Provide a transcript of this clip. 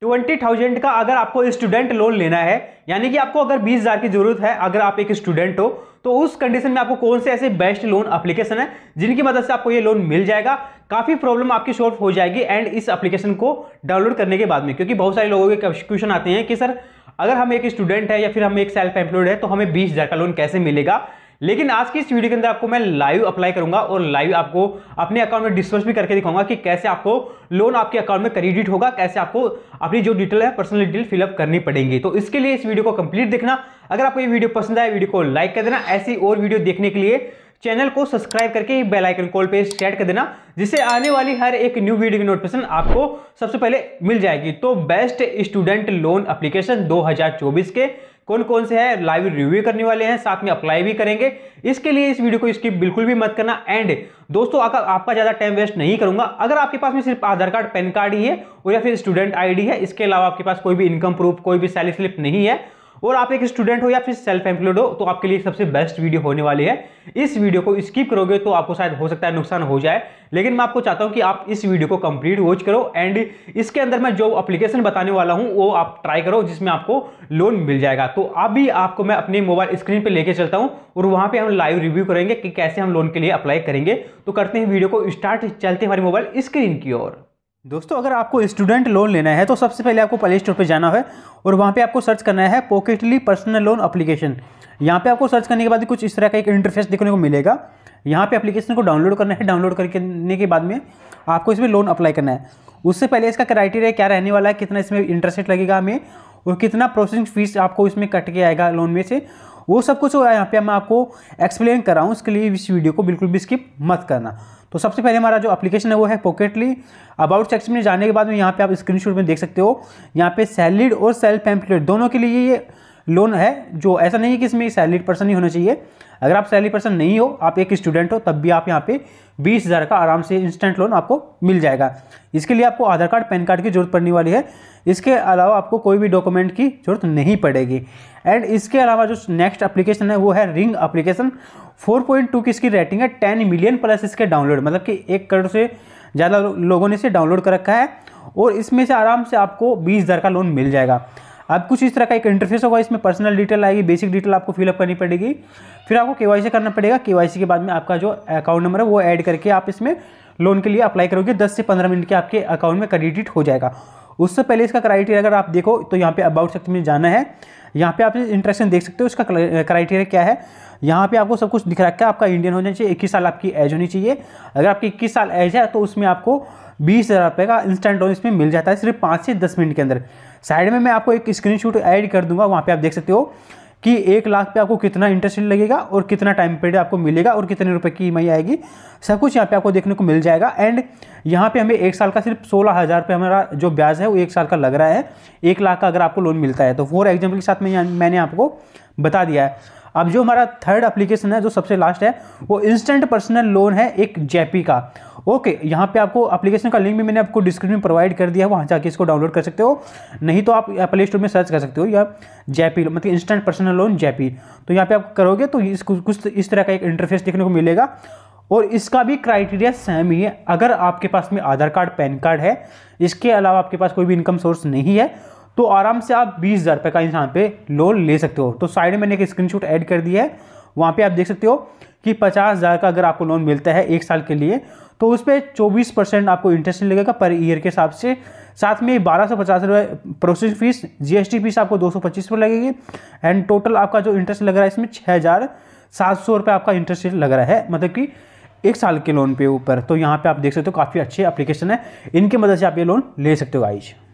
twenty thousand का अगर आपको स्टूडेंट लोन लेना है यानी कि आपको अगर बीस हज़ार की ज़रूरत है अगर आप एक स्टूडेंट हो तो उस कंडीशन में आपको कौन से ऐसे बेस्ट लोन अप्लीकेशन है जिनकी मदद से आपको ये लोन मिल जाएगा काफ़ी प्रॉब्लम आपकी सॉल्व हो जाएगी एंड इस एप्लीकेशन को डाउनलोड करने के बाद में क्योंकि बहुत सारे लोगों के क्वेश्चन आते हैं कि सर अगर हम एक स्टूडेंट है या फिर हम एक सेल्फ एम्प्लॉयड है तो हमें बीस हज़ार का लोन कैसे मिलेगा लेकिन आज की इस वीडियो के अंदर आपको मैं लाइव अप्लाई करूंगा और लाइव आपको अपने अकाउंट में डिस्पर्स भी करके दिखाऊंगा कि कैसे आपको लोन आपके अकाउंट में क्रेडिट होगा कैसे आपको अपनी जो डिटेल है पर्सनल डिटेल फिलअप करनी पड़ेगी तो इसके लिए इस वीडियो को कंप्लीट देखना अगर आपको ये वीडियो पसंद आए वीडियो को लाइक कर देना ऐसी और वीडियो देखने के लिए चैनल को सब्सक्राइब करके बेल आइकन कॉल पे सेट कर देना जिससे आने वाली हर एक न्यू वीडियो की नोटिफिकेशन आपको सबसे पहले मिल जाएगी तो बेस्ट स्टूडेंट लोन अप्लीकेशन 2024 के कौन कौन से हैं लाइव रिव्यू करने वाले हैं साथ में अप्लाई भी करेंगे इसके लिए इस वीडियो को स्किप बिल्कुल भी मत करना एंड दोस्तों आकर आपका ज़्यादा टाइम वेस्ट नहीं करूंगा अगर आपके पास में सिर्फ आधार कार्ड पैन कार्ड ही है और या फिर स्टूडेंट आईडी है इसके अलावा आपके पास कोई भी इनकम प्रूफ कोई भी सैलरी स्लिप नहीं है और आप एक स्टूडेंट हो या फिर सेल्फ एम्प्लॉयड हो तो आपके लिए सबसे बेस्ट वीडियो होने वाली है इस वीडियो को स्किप करोगे तो आपको शायद हो सकता है नुकसान हो जाए लेकिन मैं आपको चाहता हूँ कि आप इस वीडियो को कंप्लीट वॉच करो एंड इसके अंदर मैं जो अप्लीकेशन बताने वाला हूँ वो आप ट्राई करो जिसमें आपको लोन मिल जाएगा तो अभी आपको मैं अपने मोबाइल स्क्रीन पर लेके चलता हूँ और वहाँ पर हम लाइव रिव्यू करेंगे कि कैसे हम लोन के लिए अप्लाई करेंगे तो करते हैं वीडियो को स्टार्ट चलते हमारे मोबाइल स्क्रीन की ओर दोस्तों अगर आपको स्टूडेंट लोन लेना है तो सबसे पहले आपको प्ले स्टोर पर जाना है और वहाँ पे आपको सर्च करना है पॉकेटली पर्सनल लोन अप्लीकेशन यहाँ पे आपको सर्च करने के बाद कुछ इस तरह का एक इंटरफेस देखने को मिलेगा यहाँ पे एप्लीकेशन को डाउनलोड करना है डाउनलोड करने के बाद में आपको इसमें लोन अप्लाई करना है उससे पहले इसका क्राइटेरिया क्या रहने वाला है कितना इसमें इंटरेस्ट लगेगा हमें और कितना प्रोसेसिंग फीस आपको इसमें कट के आएगा लोन में से वो सब कुछ यहाँ पे मैं आपको एक्सप्लेन कर रहा हूँ इसके लिए इस वीडियो को बिल्कुल भी स्किप मत करना तो सबसे पहले हमारा जो एप्लीकेशन है वो है पॉकेटली अबाउट सेक्शन में जाने के बाद में यहाँ पे आप स्क्रीनशॉट में देख सकते हो यहाँ पे सैलिड और सेल्फ पैम्पलेट दोनों के लिए ये लोन है जो ऐसा नहीं है कि इसमें सैलरीड पर्सन ही होना चाहिए अगर आप सैलरी पर्सन नहीं हो आप एक स्टूडेंट हो तब भी आप यहाँ पे बीस हज़ार का आराम से इंस्टेंट लोन आपको मिल जाएगा इसके लिए आपको आधार कार्ड पैन कार्ड की जरूरत पड़ने वाली है इसके अलावा आपको कोई भी डॉक्यूमेंट की जरूरत नहीं पड़ेगी एंड इसके अलावा जो नेक्स्ट अप्लीकेशन है वो है रिंग अप्लीकेशन 4.2 की इसकी रेटिंग है 10 मिलियन प्लस इसके डाउनलोड मतलब कि एक करोड़ से ज़्यादा लोगों ने इसे डाउनलोड कर रखा है और इसमें से आराम से आपको बीस हज़ार का लोन मिल जाएगा अब कुछ इस तरह का एक इंटरफेस होगा इसमें पर्सनल डिटेल आएगी बेसिक डिटेल आपको फिलअप करनी पड़ेगी फिर आपको के करना पड़ेगा के के बाद में आपका जो अकाउंट नंबर है वो ऐड करके आप इसमें लोन के लिए अप्लाई करोगे दस से पंद्रह मिनट के आपके अकाउंट में क्रेडिट हो जाएगा उससे पहले इसका क्राइटेरिया अगर आप देखो तो यहाँ पे अबाउट सेक्शन में जाना है यहाँ पे आप इंटरेक्शन देख सकते हो इसका क्राइटेरिया क्या है यहाँ पे आपको सब कुछ दिख रखा है आपका इंडियन होना चाहिए इक्कीस साल आपकी एज होनी चाहिए अगर आपकी इक्कीस साल एज है तो उसमें आपको बीस हज़ार रुपये का इंस्टेंट लोन इसमें मिल जाता है सिर्फ पाँच से दस मिनट के अंदर साइड में मैं आपको एक स्क्रीनशॉट ऐड कर दूंगा वहाँ पे आप देख सकते हो कि एक लाख पे आपको कितना इंटरेस्ट लगेगा और कितना टाइम पीरियड आपको मिलेगा और कितने रुपए की ई e आएगी सब कुछ यहाँ पे आपको देखने को मिल जाएगा एंड यहाँ पे हमें एक साल का सिर्फ सोलह हज़ार रुपये हमारा जो ब्याज है वो एक साल का लग रहा है एक लाख का अगर आपको लोन मिलता है तो फॉर एग्जाम्पल के साथ में मैंने आपको बता दिया है अब जो हमारा थर्ड एप्लीकेशन है जो सबसे लास्ट है वो इंस्टेंट पर्सनल लोन है एक जेपी का ओके यहाँ पे आपको एप्लीकेशन का लिंक भी मैंने आपको डिस्क्रिप्शन में प्रोवाइड कर दिया है वहाँ जाके इसको डाउनलोड कर सकते हो नहीं तो आप प्ले स्टोर में सर्च कर सकते हो या जेपी मतलब इंस्टेंट पर्सनल लोन जेपी तो यहाँ पे आप करोगे तो इस कुछ इस तरह का एक इंटरफेस देखने को मिलेगा और इसका भी क्राइटेरिया सेम ही है अगर आपके पास में आधार कार्ड पैन कार्ड है इसके अलावा आपके पास कोई भी इनकम सोर्स नहीं है तो आराम से आप बीस हज़ार रुपये का यहाँ पे लोन ले सकते हो तो साइड में मैंने एक स्क्रीनशॉट ऐड कर दिया है वहाँ पे आप देख सकते हो कि पचास हज़ार का अगर आपको लोन मिलता है एक साल के लिए तो उस पर चौबीस परसेंट आपको इंटरेस्ट लगेगा पर ईयर के हिसाब से साथ में बारह सौ पचास रुपये प्रोसेस फीस जीएसटी फीस आपको दो सौ पच्चीस रुपये लगेगी एंड टोटल आपका जो इंटरेस्ट लग रहा है इसमें छः हज़ार सात सौ रुपये आपका इंटरेस्ट लग रहा है मतलब कि एक साल के लोन पे ऊपर तो यहाँ पे आप देख सकते हो काफ़ी अच्छे एप्लीकेशन है इनकी मदद से आप ये लोन ले सकते हो आइज